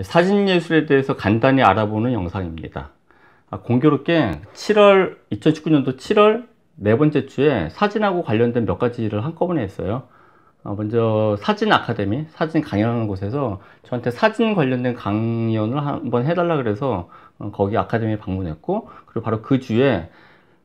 사진 예술에 대해서 간단히 알아보는 영상입니다. 아, 공교롭게 7월 2019년도 7월 네 번째 주에 사진하고 관련된 몇 가지 일을 한꺼번에 했어요. 아, 먼저 사진 아카데미, 사진 강연하는 곳에서 저한테 사진 관련된 강연을 한번 해달라 그래서 어, 거기 아카데미 방문했고 그리고 바로 그 주에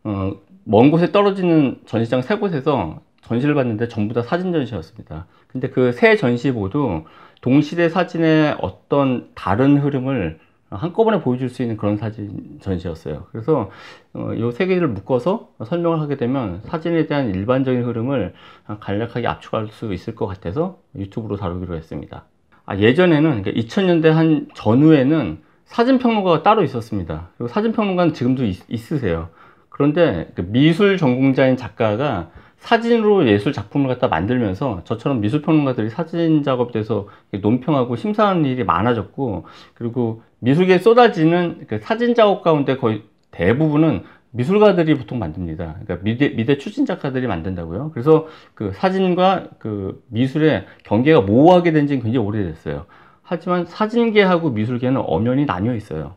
어, 먼 곳에 떨어지는 전시장 세 곳에서 전시를 봤는데 전부 다 사진 전시였습니다. 근데 그 세 전시 모두 동시대 사진의 어떤 다른 흐름을 한꺼번에 보여줄 수 있는 그런 사진 전시였어요. 그래서 이세 어, 개를 묶어서 설명을 하게 되면 사진에 대한 일반적인 흐름을 간략하게 압축할 수 있을 것 같아서 유튜브로 다루기로 했습니다. 아, 예전에는 그러니까 2000년대 한 전후에는 사진평론가가 따로 있었습니다. 그리고 사진평론가는 지금도 있, 으세요 그런데 그 미술 전공자인 작가가 사진으로 예술 작품을 갖다 만들면서 저처럼 미술평론가들이 사진 작업돼서 논평하고 심사하는 일이 많아졌고 그리고 미술계에 쏟아지는 그 사진 작업 가운데 거의 대부분은 미술가들이 보통 만듭니다. 그러니까 미대, 미대 추진 작가들이 만든다고요. 그래서 그 사진과 그 미술의 경계가 모호하게 된 지는 굉장히 오래됐어요. 하지만 사진계하고 미술계는 엄연히 나뉘어 있어요.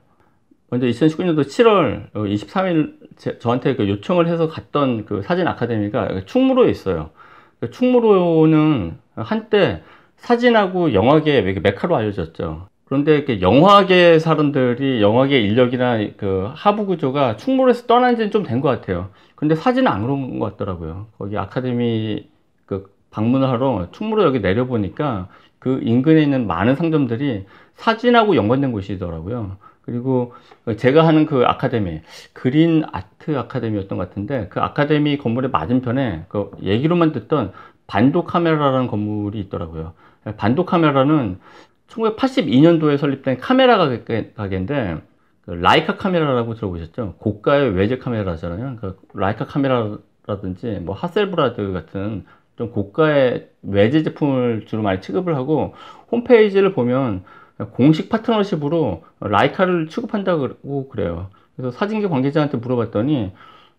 먼저 2019년도 7월 23일 저한테 그 요청을 해서 갔던 그 사진 아카데미가 충무로에 있어요. 그 충무로는 한때 사진하고 영화계의 메카로 알려졌죠. 그런데 이렇게 영화계 사람들이 영화계 인력이나 그 하부 구조가 충무로에서 떠난 지는 좀 된 것 같아요. 근데 사진은 안 그런 것 같더라고요. 거기 아카데미 그 방문하러 충무로 여기 내려보니까 그 인근에 있는 많은 상점들이 사진하고 연관된 곳이더라고요. 그리고 제가 하는 그 아카데미 그린 아트 아카데미였던 것 같은데 그 아카데미 건물의 맞은편에 그 얘기로만 듣던 반도 카메라라는 건물이 있더라고요. 반도 카메라는 1982년도에 설립된 카메라 가게인데 그 라이카 카메라라고 들어보셨죠? 고가의 외제 카메라잖아요. 그 라이카 카메라라든지 뭐 하셀브라드 같은 좀 고가의 외제 제품을 주로 많이 취급을 하고 홈페이지를 보면 공식 파트너십으로 라이카를 취급한다고 그래요. 그래서 사진기 관계자한테 물어봤더니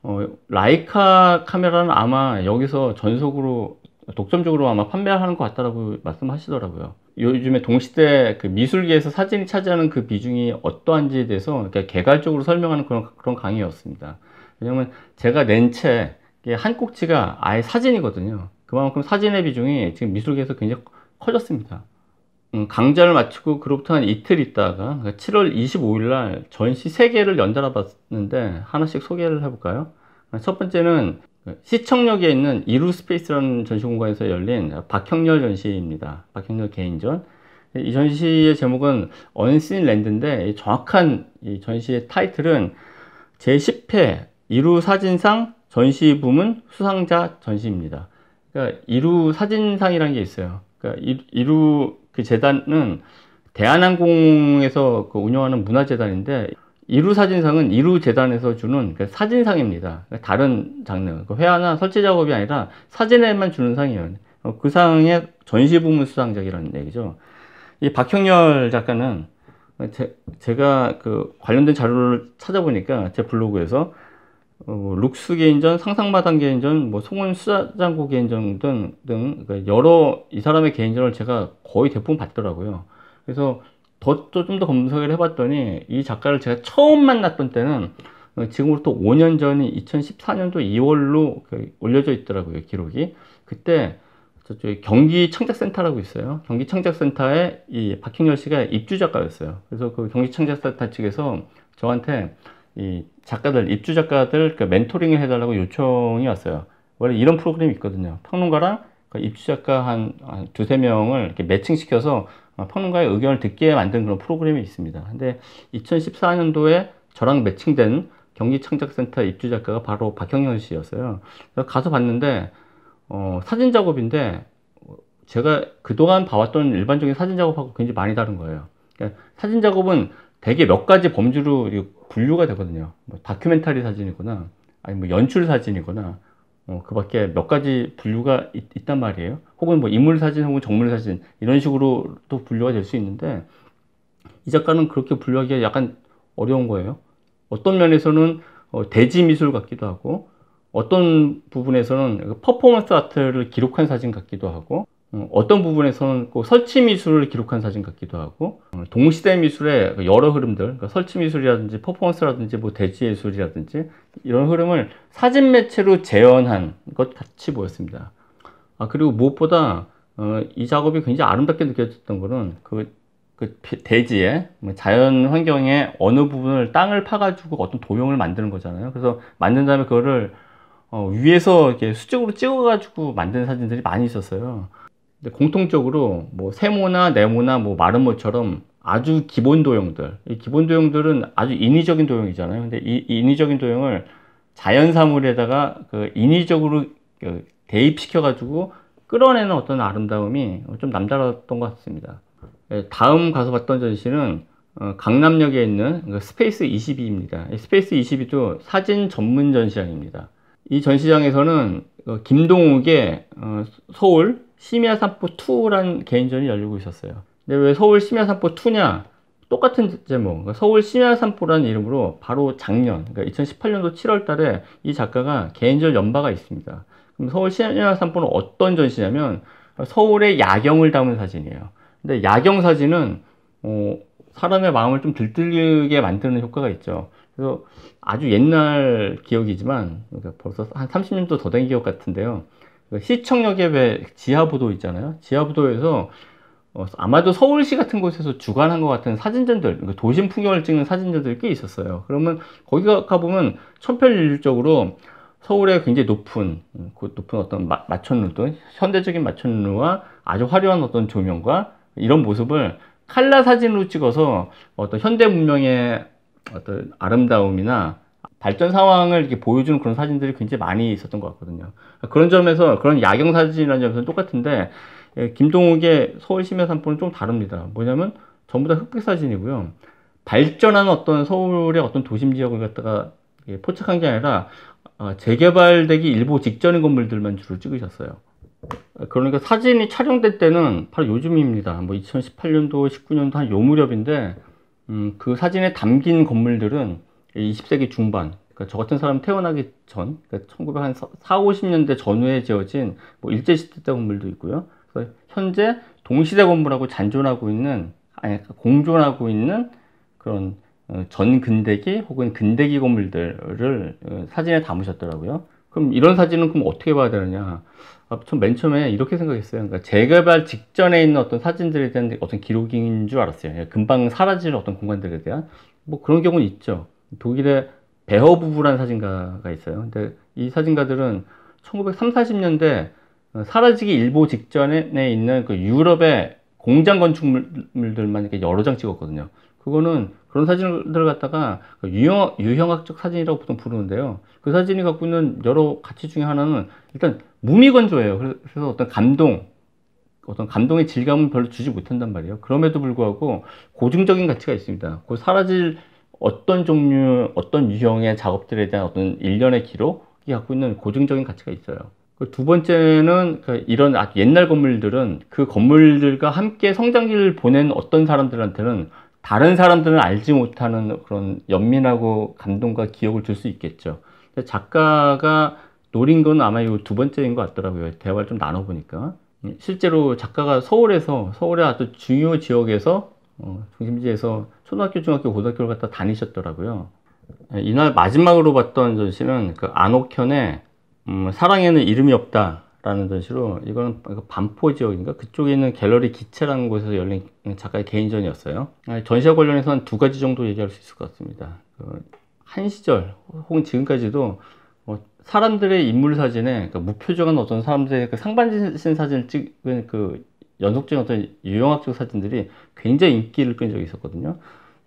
어, 라이카 카메라는 아마 여기서 전속으로 독점적으로 아마 판매하는 것 같다라고 말씀하시더라고요. 요즘에 동시대 그 미술계에서 사진이 차지하는 그 비중이 어떠한지에 대해서 개괄적으로 설명하는 그런, 그런 강의였습니다. 왜냐면 제가 낸 책 한 꼭지가 아예 사진이거든요. 그만큼 사진의 비중이 지금 미술계에서 굉장히 커졌습니다. 어, 강좌를 마치고 그로부터 한 이틀 있다가 7월 그러니까 25일 날 전시 3개를 연달아 봤는데 하나씩 소개를 해볼까요? 아, 첫 번째는 그 시청역에 있는 이루스페이스라는 전시 공간에서 열린 박형렬 전시입니다. 박형렬 개인전. 이 전시의 제목은 언신 랜드인데 정확한 이 전시의 타이틀은 제10회 이루 사진상 전시 부문 수상자 전시입니다. 그러니까 이루 사진상이라는 게 있어요. 그러니까 이루 그 재단은 대한항공에서 그 운영하는 문화재단인데 이루 사진상은 이루 재단에서 주는 그 사진상입니다. 그러니까 다른 장르, 그 회화나 설치 작업이 아니라 사진에만 주는 상이에요. 어, 그 상의 전시 부문 수상작이라는 얘기죠. 이 박형렬 작가는 제, 가그 관련된 자료를 찾아보니까 제 블로그에서 어, 뭐 룩스 개인전, 상상마당 개인전, 뭐 송은 수자장고 개인전 등, 등 그러니까 여러 이 사람의 개인전을 제가 거의 대부분 봤더라고요. 그래서 더 좀더 더 검색을 해봤더니 이 작가를 제가 처음 만났던 때는 어, 지금부터 5년 전인 2014년도 2월로 그 올려져 있더라고요 기록이 그때 저쪽 에 경기 창작센터라고 있어요 경기 창작센터에 이 박형열 씨가 입주 작가였어요 그래서 그 경기 창작센터 측에서 저한테 이 작가들 입주 작가들 그 멘토링을 해달라고 요청이 왔어요. 원래 이런 프로그램이 있거든요. 평론가랑 그 입주 작가 한, 한 두세 명을 이렇게 매칭시켜서 어, 평론가의 의견을 듣게 만든 그런 프로그램이 있습니다. 근데 2014년도에 저랑 매칭된 경기창작센터 입주 작가가 바로 박형현 씨였어요. 가서 봤는데 어, 사진 작업인데 제가 그동안 봐왔던 일반적인 사진 작업하고 굉장히 많이 다른 거예요. 그러니까 사진 작업은 대개 몇 가지 범주로 분류가 되거든요. 뭐 다큐멘터리 사진이거나 아니 뭐 연출 사진이거나 어, 그밖에 몇 가지 분류가 있, 단 말이에요. 혹은 뭐 인물 사진 혹은 정물 사진 이런 식으로 또 분류가 될 수 있는데 이 작가는 그렇게 분류하기가 약간 어려운 거예요. 어떤 면에서는 어, 대지 미술 같기도 하고 어떤 부분에서는 그 퍼포먼스 아트를 기록한 사진 같기도 하고 어, 어떤 부분에서는 꼭 그 설치 미술을 기록한 사진 같기도 하고 어, 동시대 미술의 그 여러 흐름들 그러니까 설치 미술이라든지 퍼포먼스라든지 뭐 대지 예술이라든지 이런 흐름을 사진 매체로 재현한 것 같이 보였습니다 아 그리고 무엇보다 어, 이 작업이 굉장히 아름답게 느껴졌던 것은 그, 그 대지의 뭐 자연 환경의 어느 부분을 땅을 파가지고 어떤 도형을 만드는 거잖아요 그래서 만든 다음에 그거를 어, 위에서 이렇게 수직으로 찍어가지고 만든 사진들이 많이 있었어요 근데 공통적으로 뭐 세모나 네모나 뭐 마름모처럼 아주 기본 도형들 이 기본 도형들은 아주 인위적인 도형이잖아요 근데 이 인위적인 도형을 자연 사물에다가 그 인위적으로 그 대입시켜 가지고 끌어내는 어떤 아름다움이 좀남다랐던것 같습니다 예, 다음 가서 봤던 전시는 어, 강남역에 있는 그 스페이스 22입니다 스페이스 22도 사진 전문 전시장입니다 이 전시장에서는 그 김동욱의 어, 서울 심야산포2는 개인전이 열리고 있었어요. 근데 왜 서울 심야산포2냐? 똑같은 제목, 그러니까 서울 심야산포라는 이름으로 바로 작년, 그러니까 2018년도 7월 달에 이 작가가 개인전 연바가 있습니다. 그럼 서울 심야산포는 어떤 전시냐면 서울의 야경을 담은 사진이에요. 근데 야경 사진은 어, 사람의 마음을 좀 들뜨게 만드는 효과가 있죠. 그래서 아주 옛날 기억이지만 그러니까 벌써 한 30년도 더 된 기억 같은데요. 그 시청역에 왜 지하부도 있잖아요. 지하부도에서 어, 아마도 서울시 같은 곳에서 주관한 것 같은 사진전들, 그러니까 도심 풍경을 찍는 사진전들이 꽤 있었어요. 그러면 거기 가보면 천편일률적으로 서울의 굉장히 높은, 그 높은 어떤 마, 마천루도, 현대적인 마천루와 아주 화려한 어떤 조명과 이런 모습을 칼라 사진으로 찍어서 어떤 현대 문명의 어떤 아름다움이나 발전 상황을 이렇게 보여주는 그런 사진들이 굉장히 많이 있었던 것 같거든요. 그런 점에서 그런 야경 사진이라는 점에서는 똑같은데 예, 김동욱의 서울시내 산포는좀 다릅니다. 뭐냐면 전부 다 흑백 사진이고요. 발전한 어떤 서울의 어떤 도심 지역을 갖다가 예, 포착한 게 아니라 어, 재개발되기 일보 직전인 건물들만 주로 찍으셨어요. 그러니까 사진이 촬영될 때는 바로 요즘입니다. 뭐 2018년도, 19년도 한 요 무렵인데 음, 그 사진에 담긴 건물들은 20세기 중반 그러니까 저 같은 사람 태어나기 전 그러니까 1904, 50년대 전후에 지어진 뭐 일제시대 건물도 있고요. 그래서 현재 동시대 건물하고 잔존하고 있는 아니 그러니까 공존하고 있는 그런 어, 전근대기 혹은 근대기 건물들을 어, 사진에 담으셨더라고요. 그럼 이런 사진은 그럼 어떻게 봐야 되느냐? 아, 전맨 처음에 이렇게 생각했어요. 그러니까 재개발 직전에 있는 어떤 사진들에 대한 어떤 기록인 줄 알았어요. 그러니까 금방 사라질 어떤 공간들에 대한 뭐 그런 경우는 있죠. 독일의 베어 부부라는 사진가가 있어요. 근데 이 사진가들은 1930, 년대 사라지기 일보 직전에 있는 그 유럽의 공장 건축물들만 이렇게 여러 장 찍었거든요. 그거는 그런 사진들을 갖다가 그 유형, 유형학적 사진이라고 보통 부르는데요. 그 사진이 갖고 있는 여러 가치 중에 하나는 일단 무미건조해요. 그래서 어떤 감동, 어떤 감동의 질감은 별로 주지 못한단 말이에요. 그럼에도 불구하고 고증적인 가치가 있습니다. 그 사라질 어떤 종류, 어떤 유형의 작업들에 대한 어떤 일련의 기록이 갖고 있는 고증적인 가치가 있어요. 두 번째는 그 이런 옛날 건물들은 그 건물들과 함께 성장기를 보낸 어떤 사람들한테는 다른 사람들은 알지 못하는 그런 연민하고 감동과 기억을 줄 수 있겠죠. 작가가 노린 건 아마 이 두 번째인 것 같더라고요. 대화를 좀 나눠보니까. 실제로 작가가 서울에서, 서울의 아주 중요 지역에서 어, 중심지에서 초등학교, 중학교, 고등학교를 갔다 다니셨더라고요. 예, 이날 마지막으로 봤던 전시는 그 안옥현의 음, 사랑에는 이름이 없다라는 전시로 이거는 그 반포 지역인가 그쪽에 있는 갤러리 기체라는 곳에서 열린 작가의 개인전이었어요. 아, 전시와 관련해서는 두 가지 정도 얘기할 수 있을 것 같습니다. 그한 시절 혹은 지금까지도 뭐 사람들의 인물 사진에 그 무표정한 어떤 사람들의 그 상반신 사진을 찍은 그 연속적인 어떤 유형학적 사진들이 굉장히 인기를 끈 적이 있었거든요.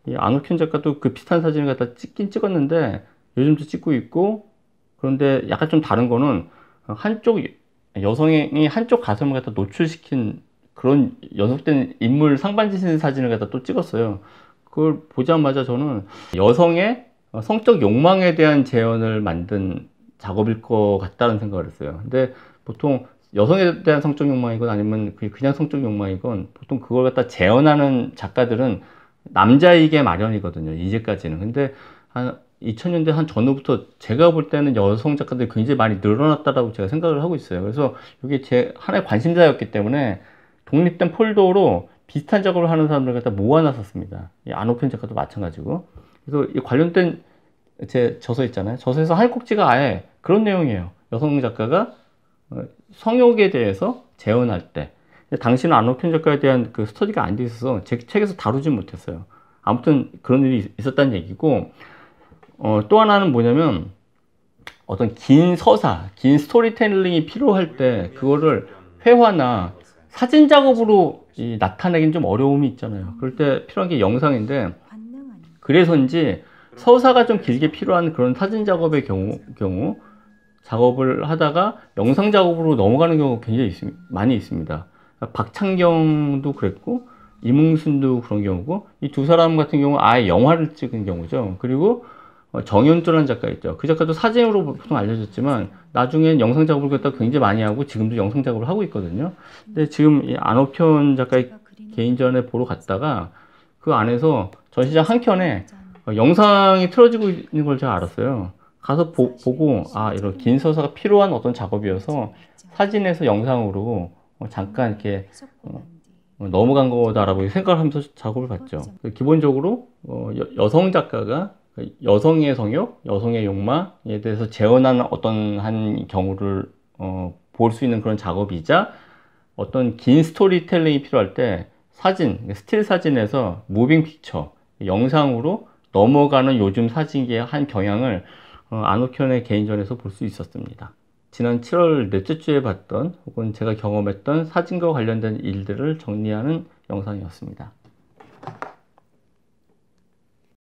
이 안옥현 작가도 그 비슷한 사진을 갖다 찍긴 찍었는데 요즘도 찍고 있고 그런데 약간 좀 다른 거는 한쪽 여성이 한쪽 가슴을 갖다 노출시킨 그런 연속된 인물 상반신 사진을 갖다 또 찍었어요. 그걸 보자마자 저는 여성의 성적 욕망에 대한 재현을 만든 작업일 것 같다는 생각을 했어요. 근데 보통 여성에 대한 성적 욕망이건 아니면 그냥 성적 욕망이건 보통 그걸 갖다 재현하는 작가들은 남자에게 마련이거든요. 이제까지는. 근데 한 2000년대 한 전후부터 제가 볼 때는 여성 작가들이 굉장히 많이 늘어났다라고 제가 생각을 하고 있어요. 그래서 이게 제 하나의 관심사였기 때문에 독립된 폴더로 비슷한 작업을 하는 사람들 갖다 모아놨었습니다. 이 안호편 작가도 마찬가지고. 그래서 이 관련된 제 저서 있잖아요. 저서에서 할 꼭지가 아예 그런 내용이에요. 여성 작가가 어, 성욕에 대해서 재현할 때 당신은 안호편적과에 대한 그 스터디가 안 돼 있어서 제 책에서 다루지 못했어요. 아무튼 그런 일이 있었다는 얘기고 어, 또 하나는 뭐냐면 어떤 긴 서사, 긴 스토리텔링이 필요할 때 그거를 회화나 사진 작업으로 이, 나타내긴 좀 어려움이 있잖아요. 그럴 때 필요한 게 영상인데 그래서인지 서사가 좀 길게 필요한 그런 사진 작업의 경우, 경우 작업을 하다가 영상 작업으로 넘어가는 경우가 굉장히 있 많이 있습니다. 박창경도 그랬고 이문순도 그런 경우고 이 두 사람 같은 경우 아예 영화를 찍은 경우죠. 그리고 어, 정현조라는 작가 있죠. 그 작가도 사진으로 보통 알려졌지만 나중엔 영상 작업을 갖다 굉장히 많이 하고 지금도 영상 작업을 하고 있거든요. 근데 지금 이 안호편 작가의 개인전에 보러 갔다가 그 안에서 전시장 한 켠에 어, 영상이 틀어지고 있는 걸 제가 알았어요. 가서 보, 보고 아 이런 긴 서사가 필요한 어떤 작업이어서 사진에서 영상으로 어, 잠깐 이렇게 어, 어, 넘어간 거다라고 생각 하면서 작업을 봤죠. 기본적으로 여성 작가가 여성의 성욕, 여성의 욕망에 대해서 재현하는 어떤 한 경우를 어, 볼수 있는 그런 작업이자 어떤 긴 스토리텔링이 필요할 때 사진, 스틸 사진에서 무빙 픽처, 영상으로 넘어가는 요즘 사진계의 한 경향을 어, 안옥현의 개인전에서 볼 수 있었습니다. 지난 7월 넷째 주에 봤던 혹은 제가 경험했던 사진과 관련된 일들을 정리하는 영상이었습니다.